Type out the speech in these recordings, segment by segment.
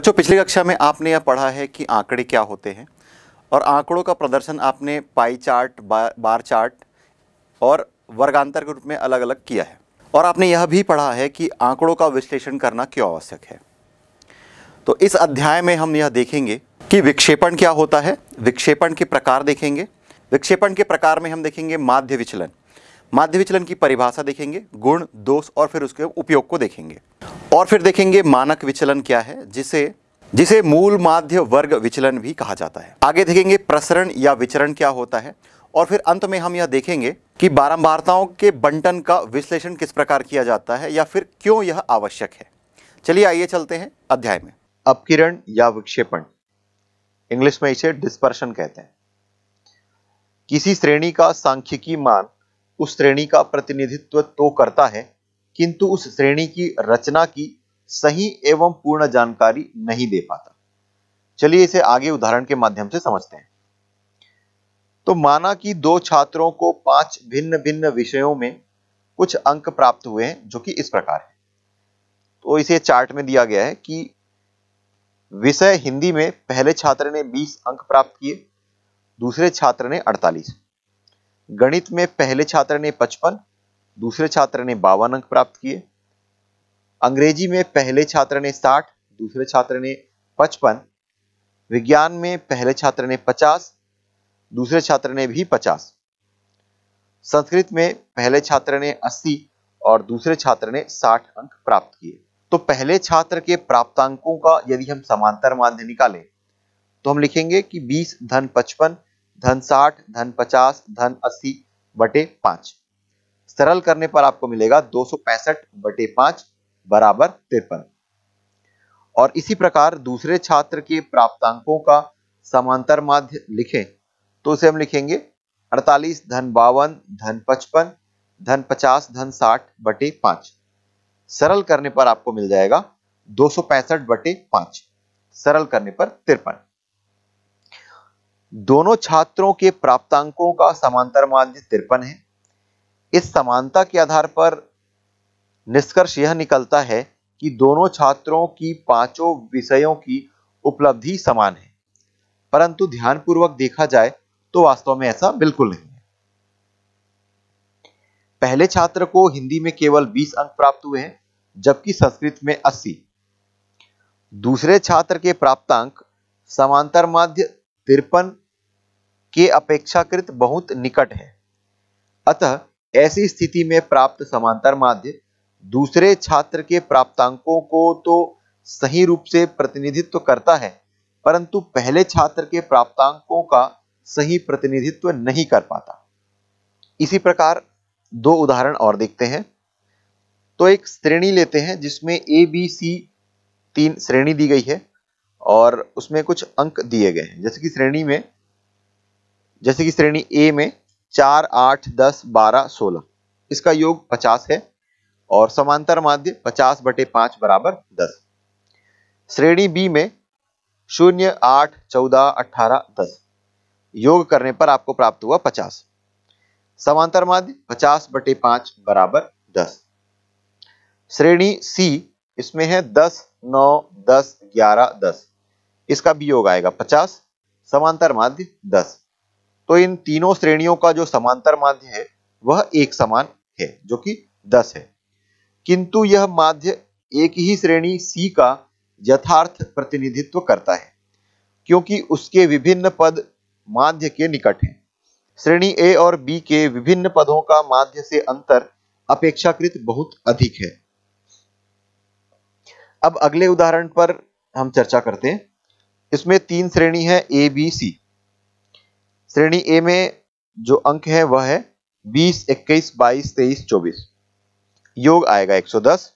बच्चों पिछली कक्षा में आपने यह पढ़ा है कि आंकड़े क्या होते हैं और आंकड़ों का प्रदर्शन आपने पाई चार्ट बा, बार चार्ट और वर्गांतर के रूप में अलग अलग किया है और आपने यह भी पढ़ा है कि आंकड़ों का विश्लेषण करना क्यों आवश्यक है तो इस अध्याय में हम यह देखेंगे कि विक्षेपण क्या होता है विक्षेपण के प्रकार देखेंगे विक्षेपण के प्रकार में हम देखेंगे माध्य विचलन माध्य विचलन की परिभाषा देखेंगे गुण दोष और फिर उसके उपयोग को देखेंगे और फिर देखेंगे मानक विचलन क्या है जिसे जिसे मूल माध्य वर्ग विचलन भी कहा जाता है आगे देखेंगे प्रसरण या विचरण क्या होता है और फिर अंत में हम यह देखेंगे कि बारंबारताओं के बंटन का विश्लेषण किस प्रकार किया जाता है या फिर क्यों यह आवश्यक है चलिए आइए चलते हैं अध्याय में अपकिरण या विक्षेपण इंग्लिश में इसे डिस्पर्शन कहते हैं किसी श्रेणी का सांख्यिकी मान उस श्रेणी का प्रतिनिधित्व तो करता है किंतु उस श्रेणी की रचना की सही एवं पूर्ण जानकारी नहीं दे पाता चलिए इसे आगे उदाहरण के माध्यम से समझते हैं तो माना कि दो छात्रों को पांच भिन्न भिन्न विषयों में कुछ अंक प्राप्त हुए हैं जो कि इस प्रकार है तो इसे चार्ट में दिया गया है कि विषय हिंदी में पहले छात्र ने 20 अंक प्राप्त किए दूसरे छात्र ने गणित में पहले छात्र ने 55, दूसरे छात्र ने बावन अंक प्राप्त किए अंग्रेजी में पहले छात्र ने 60, दूसरे छात्र ने 55, विज्ञान में पहले छात्र ने 50, दूसरे छात्र ने भी 50, संस्कृत में पहले छात्र ने 80 और दूसरे छात्र ने 60 अंक प्राप्त किए तो पहले छात्र के प्राप्त अंकों का यदि हम समांतर माध्य निकालें तो हम लिखेंगे कि 20 धन 55 धन साठ धन पचास धन अस्सी बटे पांच सरल करने पर आपको मिलेगा दो सौ पैंसठ बटे पांच बराबर तिरपन और इसी प्रकार दूसरे छात्र के प्राप्तांकों का समांतर माध्य लिखें तो उसे हम लिखेंगे अड़तालीस धन बावन धन पचपन धन पचास धन साठ बटे पांच सरल करने पर आपको मिल जाएगा दो सौ पैंसठ बटे पांच सरल करने पर तिरपन दोनों छात्रों के प्राप्तांकों का समांतर माध्य तिरपन है इस समानता के आधार पर निष्कर्ष यह निकलता है कि दोनों छात्रों की पांचों विषयों की उपलब्धि समान है परंतु ध्यानपूर्वक देखा जाए तो वास्तव में ऐसा बिल्कुल नहीं है पहले छात्र को हिंदी में केवल 20 अंक प्राप्त हुए हैं जबकि संस्कृत में 80। दूसरे छात्र के प्राप्तांक समांतर माध्य तिरपन के अपेक्षाकृत बहुत निकट है अतः ऐसी स्थिति में प्राप्त समांतर माध्य दूसरे छात्र के प्राप्तांकों को तो सही रूप से प्रतिनिधित्व करता है परंतु पहले छात्र के प्राप्तांकों का सही प्रतिनिधित्व नहीं कर पाता इसी प्रकार दो उदाहरण और देखते हैं तो एक श्रेणी लेते हैं जिसमें ए बी सी तीन श्रेणी दी गई है और उसमें कुछ अंक दिए गए हैं जैसे कि श्रेणी में जैसे कि श्रेणी ए में चार आठ दस बारह सोलह इसका योग पचास है और समांतर माध्य पचास बटे पांच बराबर दस श्रेणी बी में शून्य आठ चौदह अठारह दस योग करने पर आपको प्राप्त हुआ पचास समांतर माध्य पचास बटे पांच बराबर दस श्रेणी सी इसमें है दस नौ दस ग्यारह दस इसका भी योग आएगा पचास समांतर माध्य दस तो इन तीनों श्रेणियों का जो समांतर माध्य है वह एक समान है जो कि 10 है किंतु यह माध्य एक ही श्रेणी सी का यथार्थ प्रतिनिधित्व करता है क्योंकि उसके विभिन्न पद माध्य के निकट हैं श्रेणी ए और बी के विभिन्न पदों का माध्य से अंतर अपेक्षाकृत बहुत अधिक है अब अगले उदाहरण पर हम चर्चा करते हैं इसमें तीन श्रेणी है ए बी सी श्रेणी ए में जो अंक है वह है 20, 21, 22, 23, 24 योग आएगा 110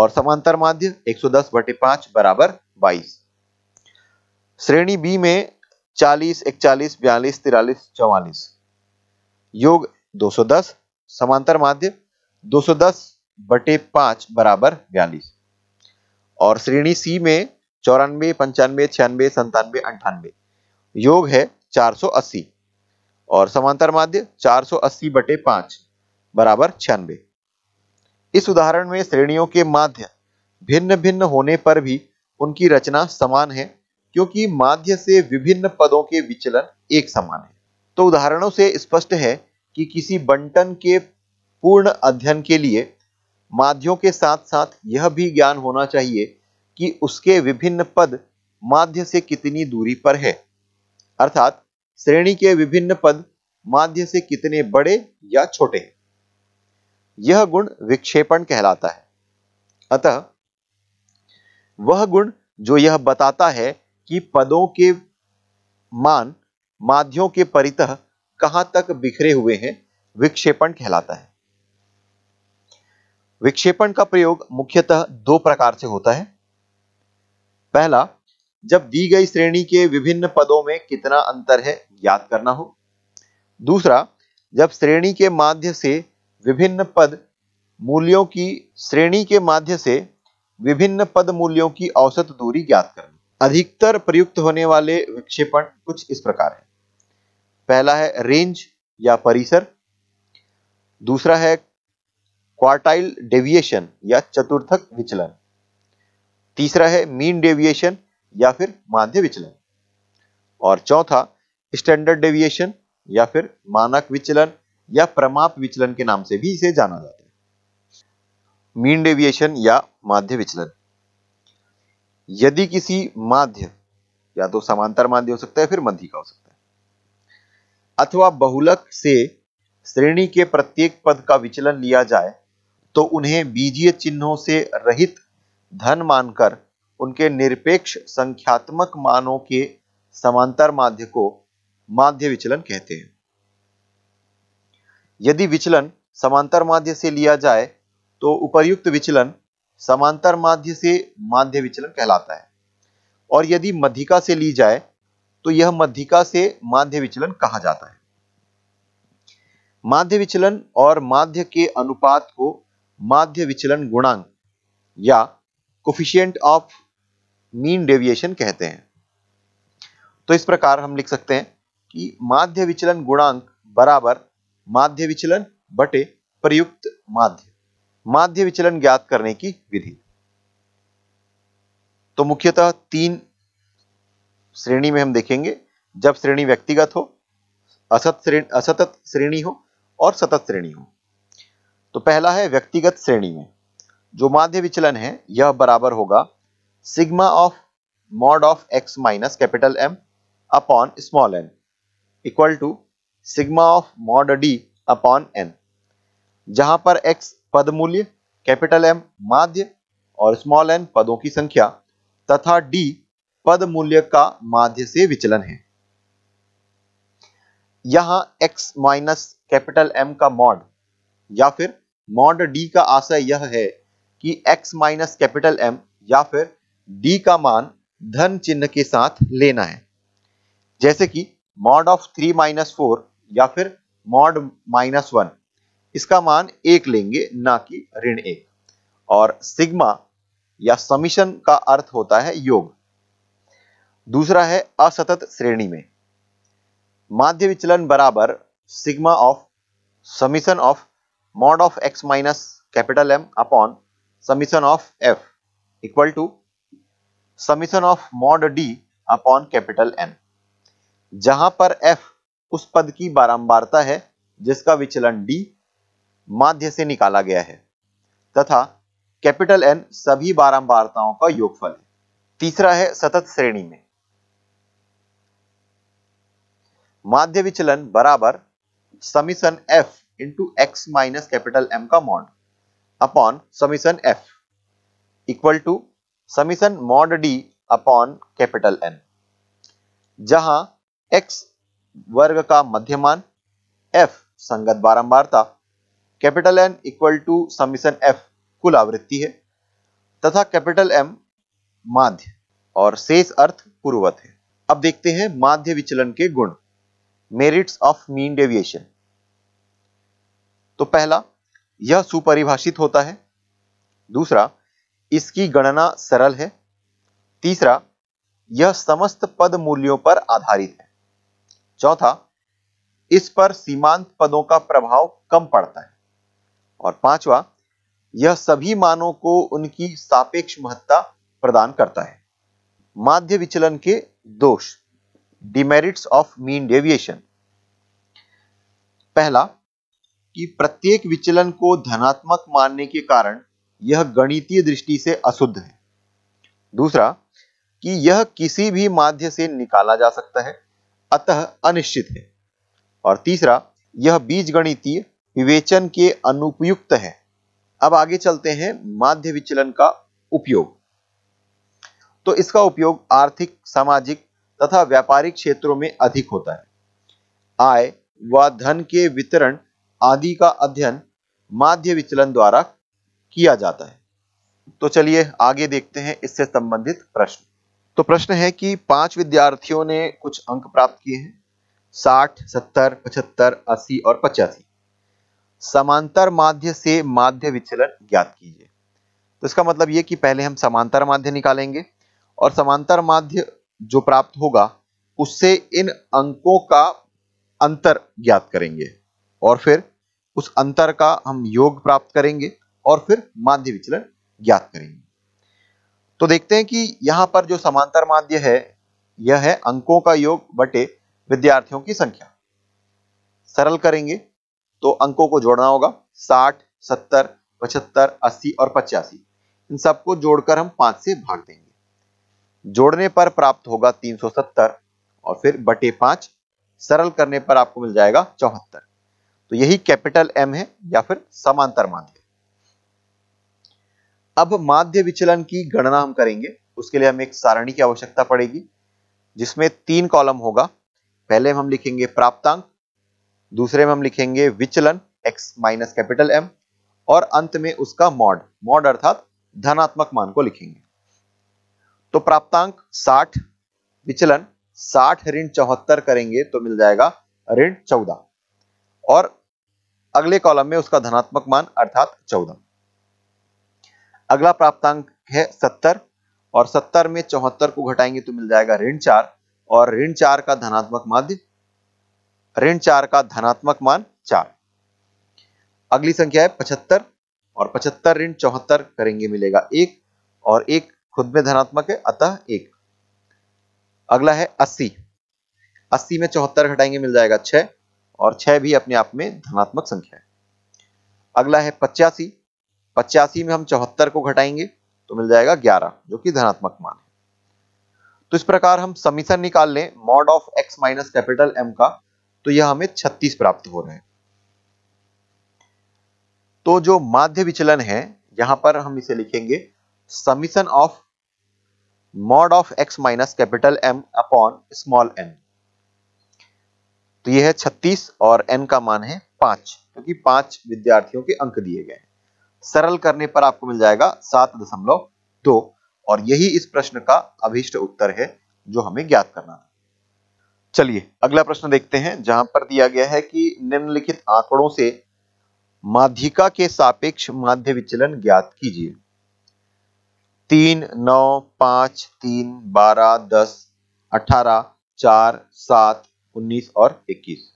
और समांतर माध्य 110 बटे पांच बराबर बाईस श्रेणी बी में 40, 41, 42, तिरालीस चौवालीस योग 210 समांतर माध्य 210 बटे पांच बराबर बयालीस और श्रेणी सी में चौरानवे पंचानवे छियानवे संतानवे अंठानवे योग है 480 और समांतर माध्य 480 बटे पांच बराबर छियानबे इस उदाहरण में श्रेणियों के माध्य भिन्न भिन्न होने पर भी उनकी रचना समान है क्योंकि माध्य से विभिन्न पदों के विचलन एक समान है तो उदाहरणों से स्पष्ट है कि किसी बंटन के पूर्ण अध्ययन के लिए माध्यों के साथ साथ यह भी ज्ञान होना चाहिए कि उसके विभिन्न पद माध्य से कितनी दूरी पर है अर्थात श्रेणी के विभिन्न पद माध्य से कितने बड़े या छोटे हैं यह गुण विक्षेपण कहलाता है अतः वह गुण जो यह बताता है कि पदों के मान माध्यों के परितः कहां तक बिखरे हुए हैं विक्षेपण कहलाता है विक्षेपण का प्रयोग मुख्यतः दो प्रकार से होता है पहला जब दी गई श्रेणी के विभिन्न पदों में कितना अंतर है याद करना हो दूसरा जब श्रेणी के माध्य से विभिन्न पद मूल्यों की श्रेणी के माध्य से विभिन्न पद मूल्यों की औसत दूरी ज्ञात करनी अधिकतर प्रयुक्त होने वाले विक्षेपण कुछ इस प्रकार है पहला है रेंज या परिसर दूसरा है क्वार्टाइल डेविएशन या चतुर्थक विचलन तीसरा है मीन डेविएशन या फिर माध्य विचलन और चौथा स्टैंडर्ड डेविएशन या फिर मानक विचलन या प्रमाप विचलन के नाम से भी इसे जाना जाता है मीन डेविएशन या माध्य विचलन यदि किसी माध्य या तो समांतर माध्य हो सकता है फिर मध्य का हो सकता है अथवा बहुलक से श्रेणी के प्रत्येक पद का विचलन लिया जाए तो उन्हें बीजीय चिन्हों से रहित धन मानकर उनके निरपेक्ष संख्यात्मक मानों के समांतर माध्य को माध्य विचलन कहते हैं यदि विचलन समांतर माध्य से लिया जाए तो उपर्युक्त विचलन समांतर माध्य से माध्य विचलन कहलाता है और यदि मध्यिका से ली जाए तो यह मध्यिका से माध्य विचलन कहा जाता है माध्य विचलन और माध्य के अनुपात को माध्य विचलन गुणांक या कोफिशियंट ऑफ मीन डेविएशन कहते हैं तो इस प्रकार हम लिख सकते हैं कि माध्य विचलन गुणांक बराबर माध्य विचलन बटे प्रयुक्त माध्य माध्य विचलन ज्ञात करने की विधि तो मुख्यतः तीन श्रेणी में हम देखेंगे जब श्रेणी व्यक्तिगत हो असत श्रेणी असतत श्रेणी हो और सतत श्रेणी हो तो पहला है व्यक्तिगत श्रेणी में जो माध्य विचलन है यह बराबर होगा sigma of mod of x minus capital M upon small n equal to sigma of mod d upon n जहां पर x पद मूल्य कैपिटल M माध्य और स्मॉल n पदों की संख्या तथा d पद मूल्य का माध्य से विचलन है यहां x माइनस कैपिटल M का मॉड या फिर मॉड d का आशय यह है कि x माइनस कैपिटल M या फिर डी का मान धन चिन्ह के साथ लेना है जैसे कि mod of three minus four या फिर मॉड माइनस वन इसका मान एक लेंगे ना कि ऋण एक और सिग्मा या समीशन का अर्थ होता है योग दूसरा है असतत श्रेणी में माध्य विचलन बराबर sigma of summation of mod of x minus capital M upon summation of F equal to summation of mod D upon capital N जहां पर एफ उस पद की बारंबारता है जिसका विचलन डी माध्य से निकाला गया है तथा कैपिटल एन सभी बारंबारताओं का योगफल है तीसरा है सतत श्रेणी में माध्य विचलन बराबर summation F into X minus capital M का mod upon summation F equal to summation mod D upon capital N जहां एक्स वर्ग का मध्यमान एफ संगत बारंबारता capital N equal to summation F कुल आवृत्ति है तथा कैपिटल एम माध्य और शेष अर्थ पूर्वत है अब देखते हैं माध्य विचलन के गुण मेरिट्स ऑफ मीन डेविएशन तो पहला यह सुपरिभाषित होता है दूसरा इसकी गणना सरल है तीसरा यह समस्त पद मूल्यों पर आधारित है चौथा इस पर सीमांत पदों का प्रभाव कम पड़ता है और पांचवा यह सभी मानों को उनकी सापेक्ष महत्ता प्रदान करता है माध्य विचलन के दोष डिमेरिट्स ऑफ मीन डेविएशन पहला कि प्रत्येक विचलन को धनात्मक मानने के कारण यह गणितीय दृष्टि से अशुद्ध है दूसरा कि यह किसी भी माध्य से निकाला जा सकता है अतः अनिश्चित है और तीसरा यह बीज गणितीय विवेचन के अनुपयुक्त है अब आगे चलते हैं माध्य विचलन का उपयोग तो इसका उपयोग आर्थिक सामाजिक तथा व्यापारिक क्षेत्रों में अधिक होता है आय व धन के वितरण आदि का अध्ययन माध्य विचलन द्वारा किया जाता है तो चलिए आगे देखते हैं इससे संबंधित प्रश्न तो प्रश्न है कि पांच विद्यार्थियों ने कुछ अंक प्राप्त किए हैं साठ सत्तर पचहत्तर अस्सी और पचासी समांतर माध्य से माध्य विचलन ज्ञात कीजिए तो इसका मतलब ये कि पहले हम समांतर माध्य निकालेंगे और समांतर माध्य जो प्राप्त होगा उससे इन अंकों का अंतर ज्ञात करेंगे और फिर उस अंतर का हम योग प्राप्त करेंगे और फिर माध्य विचलन ज्ञात करेंगे तो देखते हैं कि यहां पर जो समांतर माध्य है यह है अंकों का योग बटे विद्यार्थियों की संख्या सरल करेंगे तो अंकों को जोड़ना होगा 60, 70, 75, 80 और पचासी इन सबको जोड़कर हम पांच से भाग देंगे जोड़ने पर प्राप्त होगा 370 और फिर बटे पांच सरल करने पर आपको मिल जाएगा चौहत्तर तो यही कैपिटल एम है या फिर समांतर माध्य अब माध्य विचलन की गणना हम करेंगे उसके लिए हमें एक सारणी की आवश्यकता पड़ेगी जिसमें तीन कॉलम होगा पहले हम लिखेंगे प्राप्तांक दूसरे में हम लिखेंगे विचलन x माइनस कैपिटल M और अंत में उसका मॉड मॉड अर्थात धनात्मक मान को लिखेंगे तो प्राप्तांक 60 विचलन 60 ऋण चौहत्तर करेंगे तो मिल जाएगा ऋण 14 और अगले कॉलम में उसका धनात्मक मान अर्थात 14 अगला प्राप्तांक है सत्तर और सत्तर में चौहत्तर को घटाएंगे तो मिल जाएगा ऋण चार और ऋण चार का धनात्मक माध्य ऋण चार का धनात्मक मान चार अगली संख्या है पचहत्तर और पचहत्तर ऋण चौहत्तर करेंगे मिलेगा एक और एक खुद में धनात्मक है अतः एक अगला है अस्सी अस्सी में चौहत्तर घटाएंगे मिल जाएगा छह और छह भी अपने आप में धनात्मक संख्या है अगला है पचासी पचासी में हम चौहत्तर को घटाएंगे तो मिल जाएगा ग्यारह जो कि धनात्मक मान है तो इस प्रकार हम समीशन निकाल लें mod of x minus capital M का तो यह हमें छत्तीस प्राप्त हो रहे हैं तो जो माध्य विचलन है यहां पर हम इसे लिखेंगे summation of mod of x minus capital M upon small n तो यह है 36 और एन का मान है पांच क्योंकि पांच विद्यार्थियों के अंक दिए गए हैं सरल करने पर आपको मिल जाएगा सात दशमलव दो और यही इस प्रश्न का अभिष्ट उत्तर है जो हमें ज्ञात करना है चलिए अगला प्रश्न देखते हैं जहां पर दिया गया है कि निम्नलिखित आंकड़ों से माध्यिका के सापेक्ष माध्य विचलन ज्ञात कीजिए तीन नौ पांच तीन बारह दस अठारह चार सात उन्नीस और इक्कीस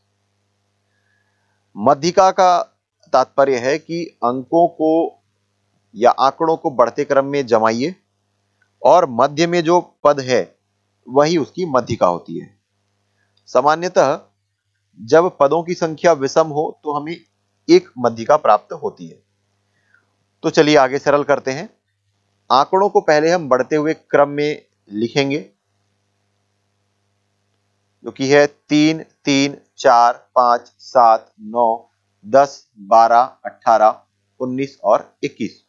मध्यिका का तात्पर्य है कि अंकों को या आंकड़ों को बढ़ते क्रम में जमाइए और मध्य में जो पद है वही उसकी मध्यिका होती है सामान्यतः जब पदों की संख्या विषम हो तो हमें एक मध्यिका प्राप्त होती है तो चलिए आगे सरल करते हैं आंकड़ों को पहले हम बढ़ते हुए क्रम में लिखेंगे जो कि है तीन तीन चार पांच सात नौ दस बारह अट्ठारह उन्नीस और इक्कीस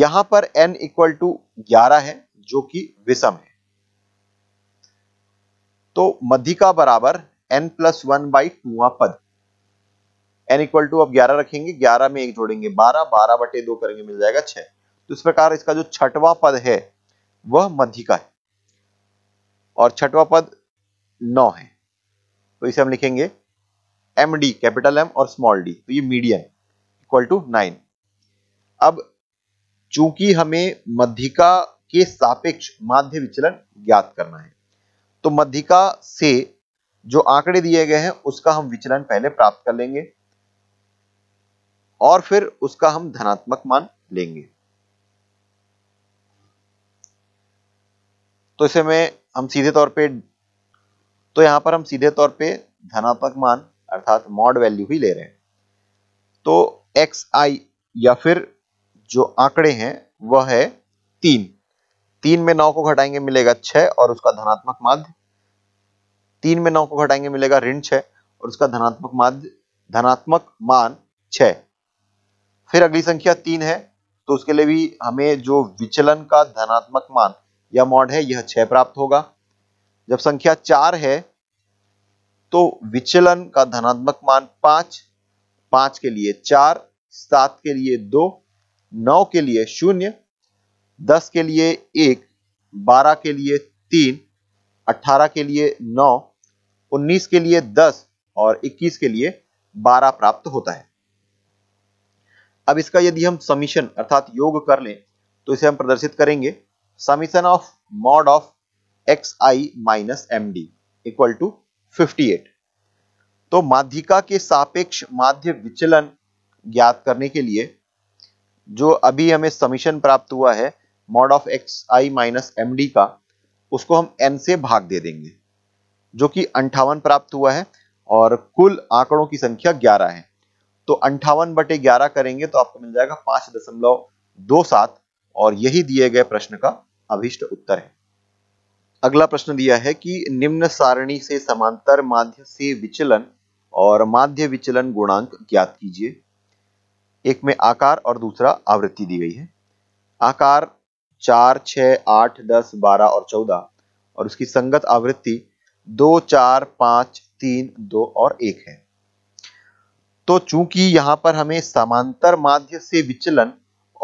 यहां पर n इक्वल टू ग्यारह है जो कि विषम है तो मध्यिका बराबर n प्लस वन बाई टूआ पद n इक्वल टू अब ग्यारह रखेंगे ग्यारह में एक जोड़ेंगे बारह बारह बटे दो करेंगे मिल जाएगा छह तो इस प्रकार इसका जो छठवां पद है वह मध्यिका है और छठवां पद नौ है तो इसे हम लिखेंगे एम डी कैपिटल एम और स्मॉल डी तो ये मीडियन इक्वल टू नाइन अब चूंकि हमें मध्यिका के सापेक्ष माध्य विचलन ज्ञात करना है तो मध्यिका से जो आंकड़े दिए गए हैं उसका हम विचलन पहले प्राप्त कर लेंगे और फिर उसका हम धनात्मक मान लेंगे तो इसे में हम सीधे तौर पे तो यहां पर हम सीधे तौर पे धनात्मक मान अर्थात मॉड वैल्यू ही ले रहे हैं तो एक्स आई या फिर जो आंकड़े हैं वह है तीन तीन में नौ को घटाएंगे मिलेगा छह और उसका धनात्मक माध्य तीन में नौ को घटाएंगे मिलेगा ऋण छ और उसका धनात्मक माध्य धनात्मक मान छ फिर अगली संख्या तीन है तो उसके लिए भी हमें जो विचलन का धनात्मक मान या मॉड है यह छह प्राप्त होगा जब संख्या चार है तो विचलन का धनात्मक मान पांच पांच के लिए चार सात के लिए दो नौ के लिए शून्य दस के लिए एक बारह के लिए तीन अठारह के लिए नौ उन्नीस के लिए दस और इक्कीस के लिए बारह प्राप्त होता है अब इसका यदि हम समीशन अर्थात योग कर लें तो इसे हम प्रदर्शित करेंगे summation of mod of X I minus M D equal to 58 तो माध्यिका के सापेक्ष माध्य विचलन ज्ञात करने के लिए जो अभी हमें समीशन प्राप्त हुआ है mod of X I minus M D का उसको हम एन से भाग दे देंगे जो कि अंठावन प्राप्त हुआ है और कुल आंकड़ों की संख्या ग्यारह है तो अंठावन बटे ग्यारह करेंगे तो आपको मिल जाएगा पांच दशमलव दो सात और यही दिए गए प्रश्न का अभिष्ट उत्तर है अगला प्रश्न दिया है कि निम्न सारणी से समांतर माध्य से विचलन और माध्य विचलन गुणांक ज्ञात कीजिए एक में आकार और दूसरा आवृत्ति दी गई है आकार चार छ आठ दस बारह और चौदह और उसकी संगत आवृत्ति दो चार पांच तीन दो और एक है तो चूंकि यहां पर हमें समांतर माध्य से विचलन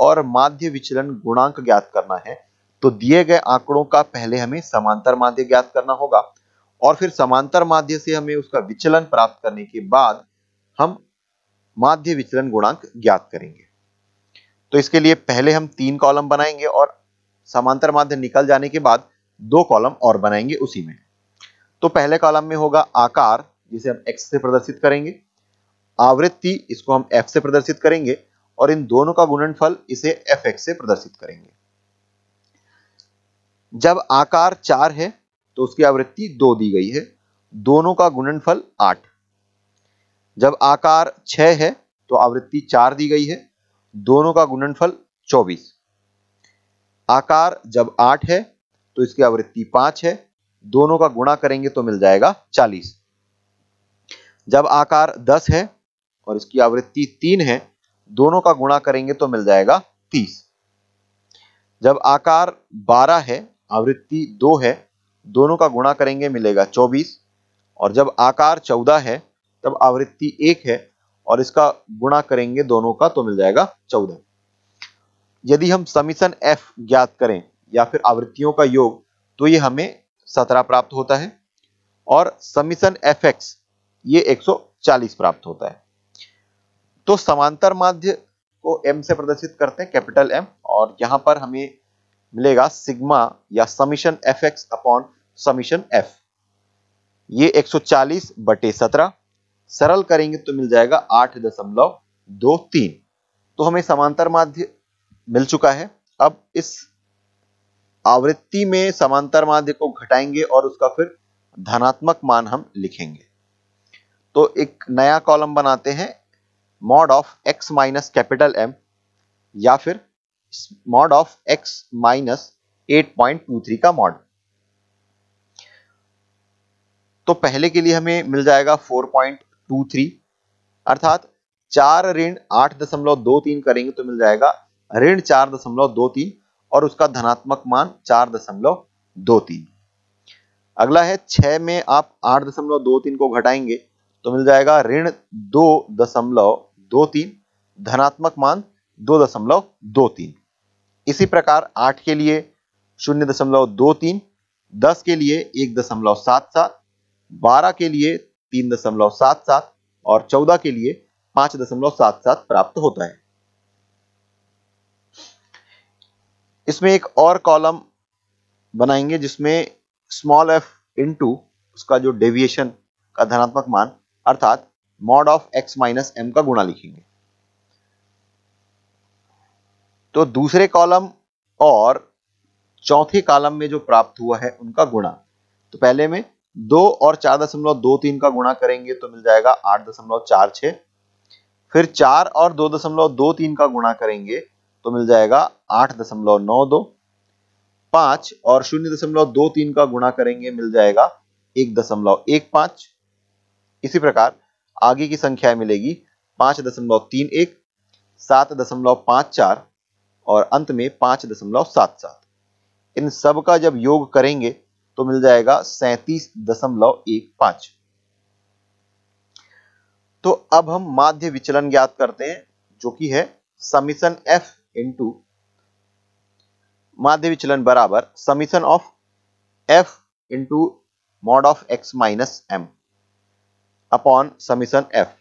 और माध्य विचलन गुणांक ज्ञात करना है तो दिए गए आंकड़ों का पहले हमें समांतर माध्य ज्ञात करना होगा और फिर समांतर माध्य से हमें उसका विचलन प्राप्त करने के बाद हम माध्य विचलन गुणांक ज्ञात करेंगे तो इसके लिए पहले हम तीन कॉलम बनाएंगे और समांतर माध्य निकल जाने के बाद दो कॉलम और बनाएंगे उसी में तो पहले कॉलम में होगा आकार जिसे हम एक्स से प्रदर्शित करेंगे आवृत्ति इसको हम एफ से प्रदर्शित करेंगे और इन दोनों का गुणनफल इसे एफ से प्रदर्शित करेंगे जब आकार चार है तो उसकी आवृत्ति दो दी गई है दोनों का गुणनफल आठ जब आकार छ है तो आवृत्ति चार दी गई है दोनों का गुणनफल चौबीस आकार जब आठ है तो इसकी आवृत्ति पांच है दोनों का गुणा करेंगे तो मिल जाएगा चालीस जब आकार दस है और इसकी आवृत्ति तीन है दोनों का गुणा करेंगे तो मिल जाएगा तीस जब आकार बारह है आवृत्ति दो है दोनों का गुणा करेंगे मिलेगा चौबीस और जब आकार चौदह है तब आवृत्ति एक है और इसका गुणा करेंगे दोनों का तो मिल जाएगा चौदह यदि हम समीसन एफ ज्ञात करें या फिर आवृत्तियों का योग तो ये हमें सत्रह प्राप्त होता है और समीसन एफ एक्स ये 140 प्राप्त होता है तो समांतर माध्य को एम से प्रदर्शित करते हैं कैपिटल एम और यहां पर हमें मिलेगा सिग्मा या summation F X upon summation F ये 140 बटे 17 सरल करेंगे तो मिल जाएगा आठ दशमलव दो तीन तो हमें समांतर माध्य मिल चुका है अब इस आवृत्ति में समांतर माध्य को घटाएंगे और उसका फिर धनात्मक मान हम लिखेंगे तो एक नया कॉलम बनाते हैं mod of x minus capital M या फिर mod of x minus eight point two three का मॉड तो पहले के लिए हमें मिल जाएगा फोर पॉइंट टू थ्री अर्थात चार ऋण आठ दशमलव दो तीन करेंगे तो मिल जाएगा ऋण चार दशमलव दो तीन और उसका धनात्मक मान चार दशमलव दो तीन अगला है छह में आप आठ दशमलव दो तीन को घटाएंगे तो मिल जाएगा ऋण दो दशमलव दो तीन धनात्मक मान दो दशमलव दो तीन इसी प्रकार आठ के लिए शून्य दशमलव दो तीन दस के लिए एक दशमलव सात सात बारह के लिए तीन दशमलव सात सात और चौदह के लिए पांच दशमलव सात सात प्राप्त होता है इसमें एक और कॉलम बनाएंगे जिसमें स्मॉल एफ टू उसका जो डेविएशन का धनात्मक मान अर्थात mod of x minus M का गुणा लिखेंगे तो दूसरे कॉलम और चौथे कॉलम में जो प्राप्त हुआ है उनका गुणा तो पहले में दो और चार दशमलव दो तीन का गुणा करेंगे तो मिल जाएगा आठ दशमलव चार छ फिर चार और दो दशमलव दो तीन का गुणा करेंगे तो मिल जाएगा आठ दशमलव नौ दो पांच और शून्य दशमलव दो तीन का गुणा करेंगे मिल जाएगा एक दशमलव एक पांच इसी प्रकार आगे की संख्या मिलेगी पांच दशमलव तीन एक सात दशमलव पांच चार और अंत में पांच दशमलव सात सात इन सब का जब योग करेंगे तो मिल जाएगा सैतीस दशमलव एक पांच तो अब हम माध्य विचलन ज्ञात करते हैं जो कि है समीशन एफ इंटू माध्य विचलन बराबर summation of F into mod of x minus M upon summation F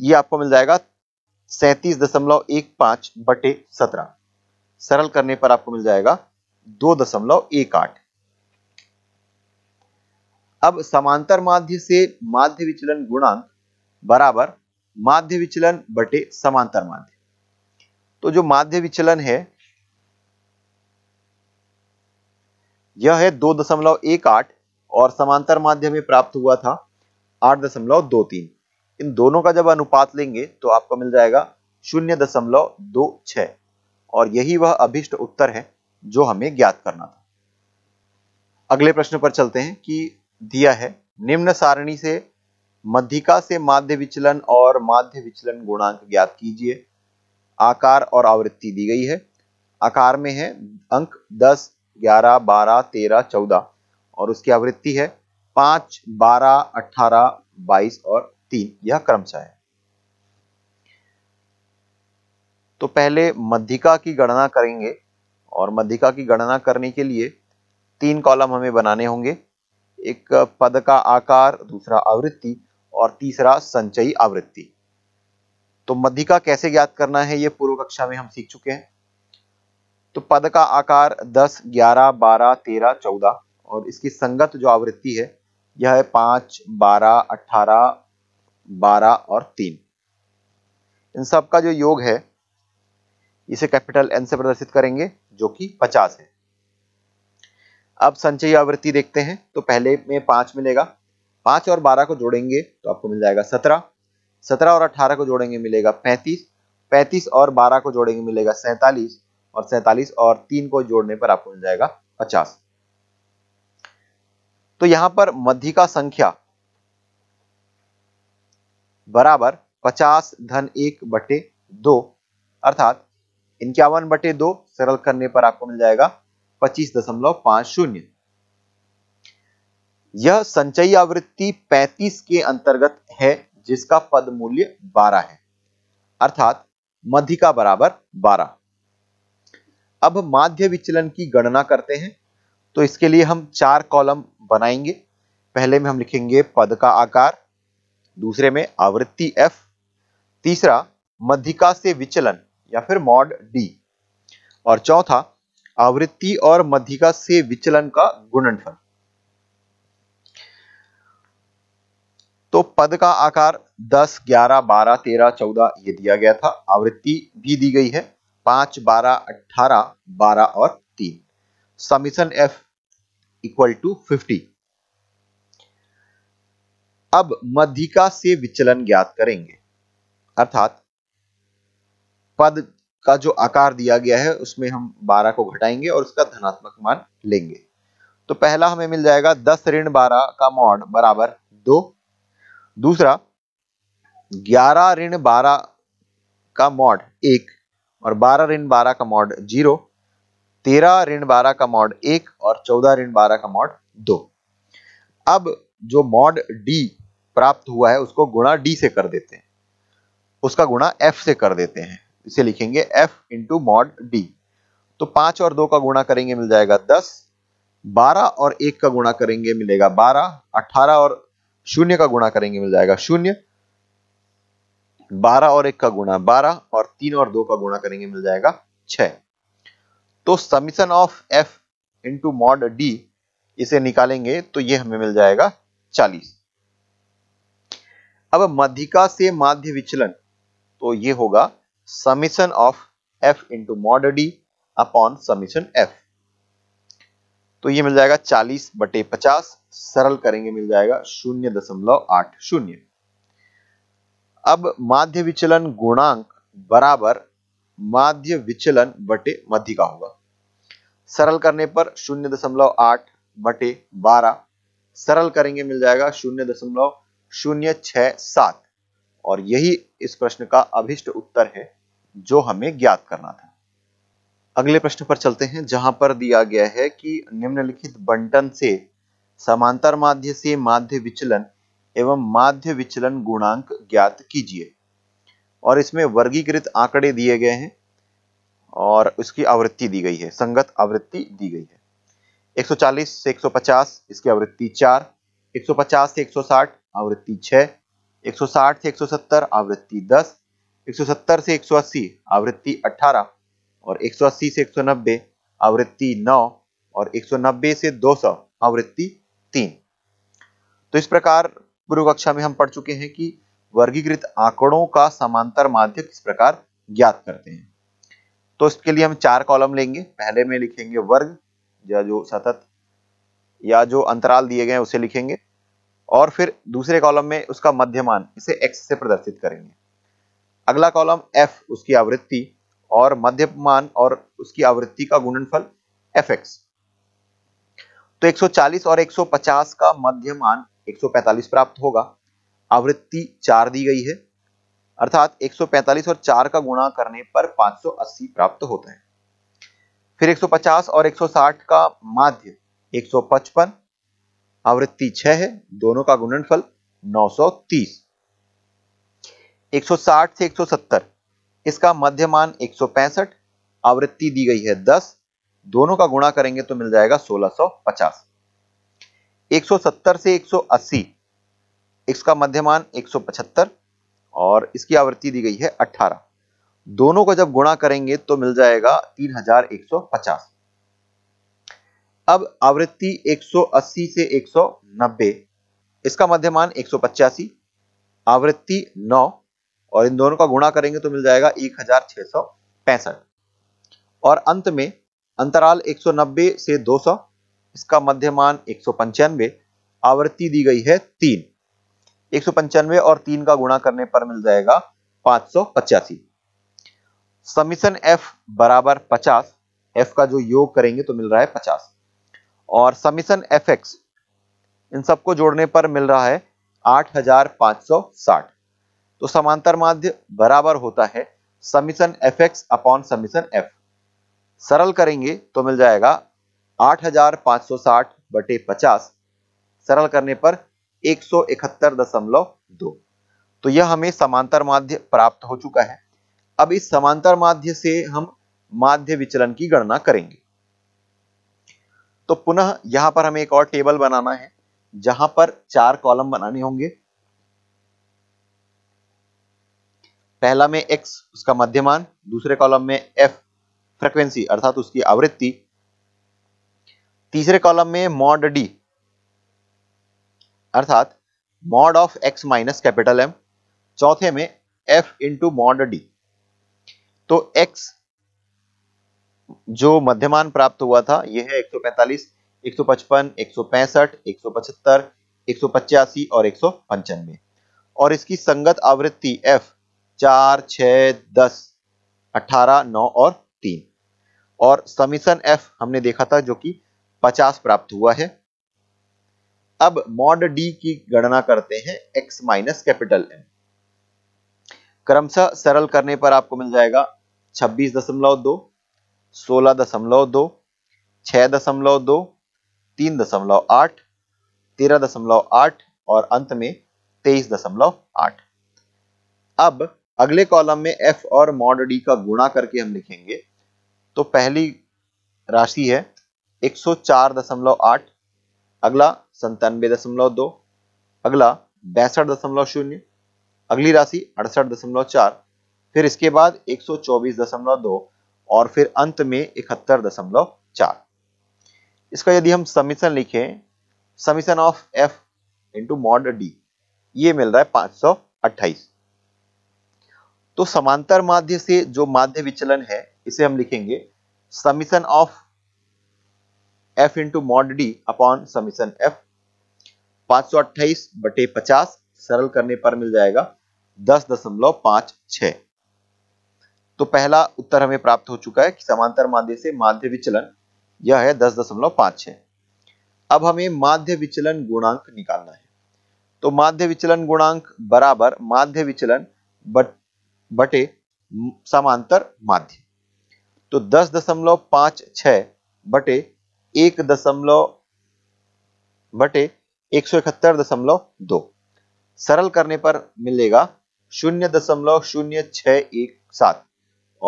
ये आपको मिल जाएगा सैंतीस दशमलव एक पांच बटे सत्रह सरल करने पर आपको मिल जाएगा दो दशमलव एक आठ अब समांतर माध्य से माध्य विचलन गुणांक बराबर माध्य विचलन बटे समांतर माध्य तो जो माध्य विचलन है यह है दो दशमलव एक आठ और समांतर माध्य में प्राप्त हुआ था आठ दशमलव दो तीन इन दोनों का जब अनुपात लेंगे तो आपको मिल जाएगा शून्य दशमलव दो छ और यही वह अभिष्ट उत्तर है जो हमें ज्ञात करना था अगले प्रश्न पर चलते हैं कि दिया है निम्न सारणी से मध्यिका से माध्य विचलन और माध्य विचलन गुणांक ज्ञात कीजिए आकार और आवृत्ति दी गई है आकार में है अंक 10, 11, 12, 13, 14 और उसकी आवृत्ति है 5, 12, 18, 22 और तीन यह क्रमशः है तो पहले मध्यिका की गणना करेंगे और मध्यिका की गणना करने के लिए तीन कॉलम हमें बनाने होंगे एक पद का आकार दूसरा आवृत्ति और तीसरा संचयी आवृत्ति तो मध्यिका कैसे ज्ञात करना है यह पूर्व कक्षा में हम सीख चुके हैं तो पद का आकार 10, 11, 12, 13, 14 और इसकी संगत जो आवृत्ति है यह है 5, 12, 18, बारह और तीन इन सब का जो योग है इसे कैपिटल एन से प्रदर्शित करेंगे जो कि पचास है अब संचयी आवृत्ति देखते हैं तो पहले में पांच मिलेगा पांच और बारह को जोड़ेंगे तो आपको मिल जाएगा सत्रह सत्रह और अठारह को जोड़ेंगे मिलेगा पैंतीस पैंतीस और बारह को जोड़ेंगे मिलेगा सैतालीस और सैतालीस और तीन को जोड़ने पर आपको मिल जाएगा पचास तो यहां पर मध्य का संख्या बराबर पचास धन एक बटे दो अर्थात इक्यावन बटे दो सरल करने पर आपको मिल जाएगा पच्चीस दशमलव पांच शून्य यह संचयी आवृत्ति पैंतीस के अंतर्गत है जिसका पद मूल्य बारह है अर्थात मध्य का बराबर बारह अब माध्य विचलन की गणना करते हैं तो इसके लिए हम चार कॉलम बनाएंगे पहले में हम लिखेंगे पद का आकार दूसरे में आवृत्ति एफ तीसरा मध्यिका से विचलन या फिर मॉड डी और चौथा आवृत्ति और मध्यिका से विचलन का गुणनफल तो पद का आकार 10, 11, 12, 13, 14 ये दिया गया था आवृत्ति भी दी गई है 5, 12, 18, 12 और 3 समीशन एफ इक्वल टू 50 अब मध्यिका से विचलन ज्ञात करेंगे अर्थात पद का जो आकार दिया गया है उसमें हम 12 को घटाएंगे और उसका धनात्मक मान लेंगे तो पहला हमें मिल जाएगा 10 ऋण 12 का मॉड बराबर दो दूसरा 11 ऋण 12 का मॉड एक और 12 ऋण 12 का मॉड जीरो 13 ऋण 12 का मॉड एक और 14 ऋण 12 का मॉड दो अब जो मॉड डी प्राप्त हुआ है उसको गुणा डी से कर देते हैं उसका गुणा एफ से कर देते हैं इसे लिखेंगे एफ इंटू मॉड डी तो पांच और दो का गुणा करेंगे मिल जाएगा दस बारह और एक का गुणा करेंगे मिलेगा बारह अठारह और शून्य का गुणा करेंगे मिल जाएगा शून्य बारह और एक का गुणा बारह और तीन और दो का गुणा करेंगे मिल जाएगा छ तो summation of F into mod D इसे निकालेंगे तो ये हमें मिल जाएगा चालीस अब मध्यिका से माध्य विचलन तो ये होगा summation of F into mod D upon summation F तो ये मिल जाएगा 40 बटे 50 सरल करेंगे मिल जाएगा शून्य दशमलव आठ शून्य अब माध्य विचलन गुणांक बराबर माध्य विचलन बटे का होगा सरल करने पर शून्य दशमलव आठ बटे बारह सरल करेंगे मिल जाएगा शून्य दशमलव शून्य छह सात और यही इस प्रश्न का अभिष्ट उत्तर है जो हमें ज्ञात करना था अगले प्रश्न पर चलते हैं जहां पर दिया गया है कि निम्नलिखित बंटन से समांतर माध्य से माध्य विचलन एवं माध्य विचलन गुणांक ज्ञात कीजिए और इसमें वर्गीकृत आंकड़े दिए गए हैं और उसकी आवृत्ति दी गई है संगत आवृत्ति दी गई है 140 से 150 इसकी आवृत्ति चार 150 से 160 आवृत्ति छ 160 से 170 आवृत्ति दस 170 से 180 आवृत्ति 18 और 180 से 190 आवृत्ति 9 और 190 से 200 आवृत्ति 3 तो इस प्रकार गुरु कक्षा में हम पढ़ चुके हैं कि वर्गीकृत आंकड़ों का समांतर माध्य किस प्रकार ज्ञात करते हैं तो इसके लिए हम चार कॉलम लेंगे पहले में लिखेंगे वर्ग या जो सतत या जो अंतराल दिए गए हैं उसे लिखेंगे और फिर दूसरे कॉलम में उसका मध्यमान इसे एक्स से प्रदर्शित करेंगे अगला कॉलम एफ उसकी आवृत्ति और मध्यमान और उसकी आवृत्ति का गुणनफल एफ एक्स तो 140 और 150 का मध्यमान 145 प्राप्त होगा आवृत्ति चार दी गई है अर्थात 145 और चार का गुणा करने पर 580 प्राप्त होता है फिर 150 और 160 का माध्य 155 आवृत्ति 6 है दोनों का गुणनफल 930 160 से 170 इसका मध्य मान 165 आवृत्ति दी गई है 10 दोनों का गुणा करेंगे तो मिल जाएगा 1650 170 से 180 इसका मध्यमान 175 और इसकी आवृत्ति दी गई है दोनों को जब गुणा करेंगे तो मिल जाएगा 3150 अब आवृत्ति 180 से 190 इसका मध्यमान एक आवृत्ति 9 और इन दोनों का गुणा करेंगे तो मिल जाएगा एक और अंत में अंतराल 190 से 200 इसका मध्यमान एक आवृत्ति दी गई है तीन एक और तीन का गुणा करने पर मिल जाएगा पांच समीशन एफ बराबर पचास एफ का जो योग करेंगे तो मिल रहा है पचास और समीशन एफ एक्स इन सबको जोड़ने पर मिल रहा है आठ हजार पांच सौ साठ तो समांतर माध्य बराबर होता है summation F X upon summation F सरल करेंगे तो मिल जाएगा 8,560 बटे 50 सरल करने पर दो तो यह हमें समांतर माध्य प्राप्त हो चुका है अब इस समांतर माध्य से हम माध्य विचलन की गणना करेंगे तो पुनः यहां पर हमें एक और टेबल बनाना है जहां पर चार कॉलम बनाने होंगे पहला में x उसका मध्यमान दूसरे कॉलम में f फ्रीक्वेंसी अर्थात उसकी आवृत्ति तीसरे कॉलम में मॉड d अर्थात mod of x minus capital m चौथे में f इंटू मॉड डी तो x जो मध्यमान प्राप्त हुआ था यह है 145, 155, 165, 175, 185 और एक सौ और इसकी संगत आवृत्ति f चार छ दस अठारह नौ और तीन और समीशन f हमने देखा था जो कि 50 प्राप्त हुआ है अब मॉड d की गणना करते हैं x माइनस कैपिटल m क्रमशः सरल करने पर आपको मिल जाएगा छब्बीस दशमलव दो सोलह दशमलव दो छः दशमलव दो तीन दशमलव आठ तेरह दशमलव आठ और अंत में तेईस दशमलव आठ अब अगले कॉलम में एफ और मॉड डी का गुणा करके हम लिखेंगे तो पहली राशि है एक सौ चार दशमलव आठ अगला संतानवे दशमलव दो अगला बैसठ दशमलव शून्य अगली राशि अड़सठ दशमलव चार फिर इसके बाद एक और फिर अंत में इकहत्तर इसका यदि हम समीशन लिखें summation of F into mod D ये मिल रहा है अट्ठाईस तो समांतर माध्य से जो माध्य विचलन है इसे हम लिखेंगे summation of F into mod D upon summation F 528 बटे 50 सरल करने पर मिल जाएगा दस दशमलव पांच छह तो पहला उत्तर हमें प्राप्त हो चुका है कि समांतर माध्य से माध्य विचलन यह है दस दशमलव पांच छह अब हमें माध्य विचलन गुणांक निकालना है तो माध्य विचलन गुणांक बराबर माध्य विचलन बट बटे समांतर माध्य तो दस दशमलव पांच छ बटे एक दशमलव बटे एक सौ इकहत्तर दशमलव दो सरल करने पर मिलेगा शून्य दशमलव शून्य छ एक सात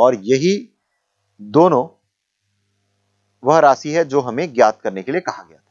और यही दोनों वह राशि है जो हमें ज्ञात करने के लिए कहा गया था